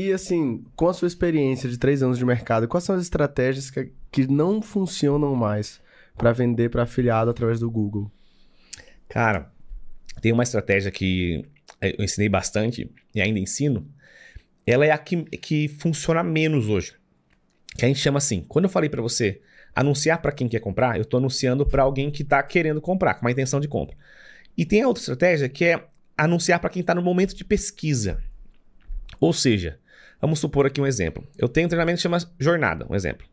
E assim, com a sua experiência de três anos de mercado, quais são as estratégias que, que não funcionam mais para vender para afiliado através do Google? Cara, tem uma estratégia que eh, eu ensinei bastante e ainda ensino. Ela é a que, que funciona menos hoje. Que a gente chama assim. Quando eu falei para você anunciar para quem quer comprar, eu estou anunciando para alguém que está querendo comprar, com uma intenção de compra. E tem a outra estratégia que é anunciar para quem está no momento de pesquisa. Ou seja, Vamos supor aqui um exemplo. Eu tenho um treinamento que chama Jornada, um exemplo.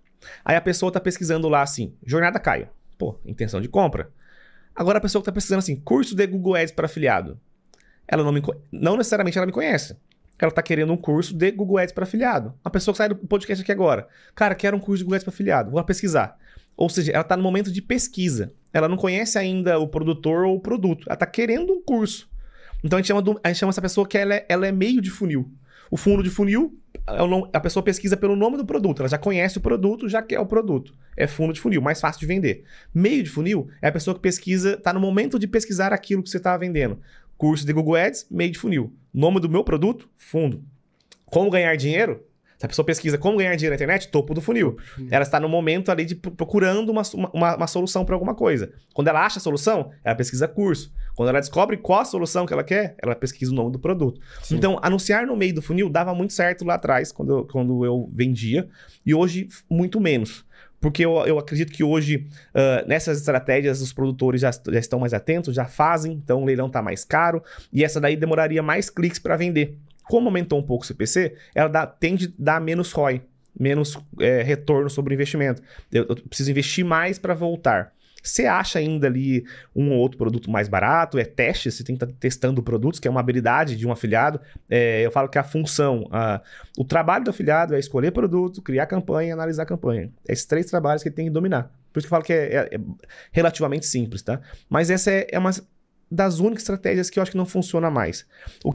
Aí a pessoa está pesquisando lá assim, Jornada Caio. Pô, intenção de compra. Agora a pessoa que está pesquisando assim, curso de Google Ads para afiliado. Ela não me não necessariamente ela me conhece. Ela está querendo um curso de Google Ads para afiliado. Uma pessoa que sai do podcast aqui agora. Cara, quero um curso de Google Ads para afiliado. Vou lá pesquisar. Ou seja, ela está no momento de pesquisa. Ela não conhece ainda o produtor ou o produto. Ela está querendo um curso. Então a gente chama, do, a gente chama essa pessoa que ela é, ela é meio de funil. O fundo de funil, é a pessoa pesquisa pelo nome do produto, ela já conhece o produto, já quer o produto. É fundo de funil, mais fácil de vender. Meio de funil é a pessoa que pesquisa, está no momento de pesquisar aquilo que você está vendendo. Curso de Google Ads, meio de funil. Nome do meu produto, fundo. Como ganhar dinheiro? Se a pessoa pesquisa como ganhar dinheiro na internet, topo do funil. Uhum. Ela está no momento ali de procurando uma, uma, uma solução para alguma coisa. Quando ela acha a solução, ela pesquisa curso. Quando ela descobre qual a solução que ela quer, ela pesquisa o nome do produto. Sim. Então, anunciar no meio do funil dava muito certo lá atrás, quando eu, quando eu vendia, e hoje muito menos. Porque eu, eu acredito que hoje, uh, nessas estratégias, os produtores já, já estão mais atentos, já fazem, então o leilão está mais caro, e essa daí demoraria mais cliques para vender. Como aumentou um pouco o CPC, ela dá, tende a dar menos ROI, menos é, retorno sobre o investimento. Eu, eu preciso investir mais para voltar. Você acha ainda ali um ou outro produto mais barato? É teste, você tem que estar tá testando produtos, que é uma habilidade de um afiliado. É, eu falo que a função, a, o trabalho do afiliado é escolher produto, criar campanha e analisar campanha. É esses três trabalhos que ele tem que dominar. Por isso que eu falo que é, é, é relativamente simples, tá? Mas essa é, é uma das únicas estratégias que eu acho que não funciona mais. O